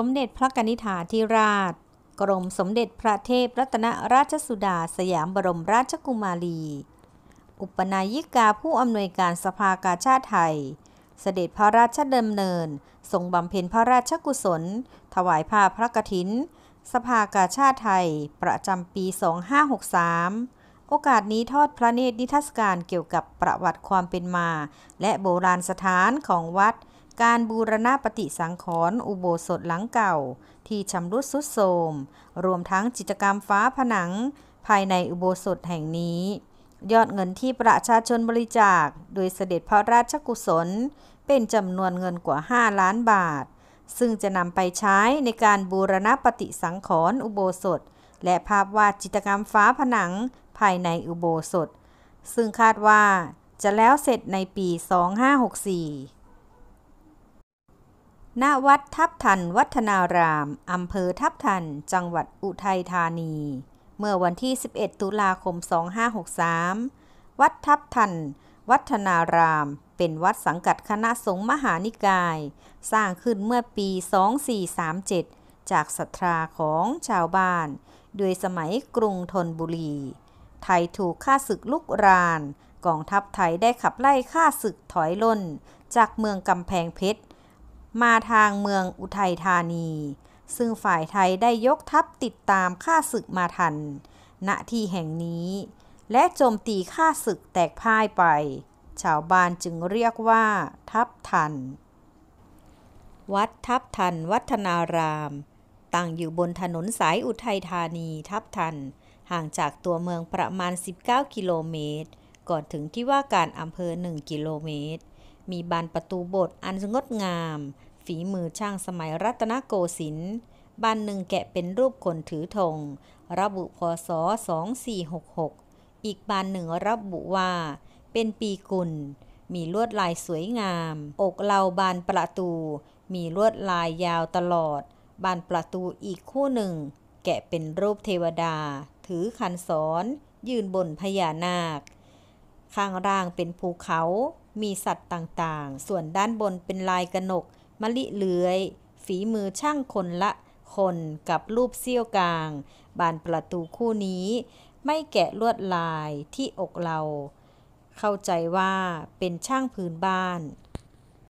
สมเด็จพระกนิษฐาธิราช กรมสมเด็จพระเทพรัตนราชสุดาสยามบรมราชกุมารี อุปนายิกาผู้อำนวยการสภากาชาติไทย เสด็จพระราชดำเนินทรงบำเพ็ญพระราชกุศล ถวายผ้าพระกฐิน สภากาชาติไทยประจำปี 2563 โอกาสนี้ทอดพระเนตรนิทรรศการ เกี่ยวกับประวัติความเป็นมา และโบราณสถานของวัดการบูรณะปฏิสังขรณ์อุโบสถหลังเก่า ที่ชำรุดสุดโทรมรวมทั้งจิตกรรมฟ้าผนัง ภายในอุโบสถแห่งนี้ ยอดเงินที่ประชาชนบริจาค โดยเสด็จพระราชกุศล เป็นจำนวนเงินกว่า 5 ล้านบาท ซึ่งจะนำไปใช้ในการบูรณะปฏิสังขรณ์อุโบสถ และภาพวาดจิตกรรมฟ้าผนังภายในอุโบสถ ซึ่งคาดว่าจะแล้วเสร็จในปี 2564ณวัดทับทันวัฒนาราม อำเภอทับทัน จังหวัดอุทัยธานี เมื่อวันที่ 11 ตุลาคม 2563 วัดทับทัน วัฒนาราม เป็นวัดสังกัดคณะสงฆ์มหานิกาย สร้างขึ้นเมื่อปี 2437 จากศรัทธาของชาวบ้าน โดยสมัยกรุงธนบุรี ไทยถูกฆ่าศึกลุกรานกองทัพไทยได้ขับไล่ฆ่าศึกถอยล่น จากเมืองกำแพงเพชรมาทางเมืองอุทัยธานี ซึ่งฝ่ายไทยได้ยกทัพติดตามข้าศึกมาทัน ณ ที่แห่งนี้ และโจมตีข้าศึกแตกพ่ายไป ชาวบ้านจึงเรียกว่า ทัพทัน วัดทัพทัน วัฒนาราม ตั้งอยู่บนถนนสายอุทัยธานีทัพทัน ห่างจากตัวเมืองประมาณ 19กิโลเมตร ก่อนถึงที่ว่าการอำเภอ1กิโลเมตร มีบานประตูโบสถ์อันงดงามฝีมือช่างสมัยรัตนโกสินทร์บานหนึ่งแกะเป็นรูปคนถือธง ระบุพศ 2466 อีกบานหนึ่งระบุว่า เป็นปีกุลมีลวดลายสวยงาม อกเหลาบานประตู มีลวดลายยาวตลอด บานประตูอีกคู่หนึ่ง แกะเป็นรูปเทวดา ถือคันศร ยืนบนพญานาค ข้างล่างเป็นภูเขา มีสัตว์ต่างๆ ส่วนด้านบนเป็นลายกระหนกมะลิเลื้อย ฝีมือช่างคนละ คนกับรูปเซี่ยวกลาง บานประตูคู่นี้ ไม่แกะลวดลายที่อกเรา เข้าใจว่าเป็นช่างพื้นบ้าน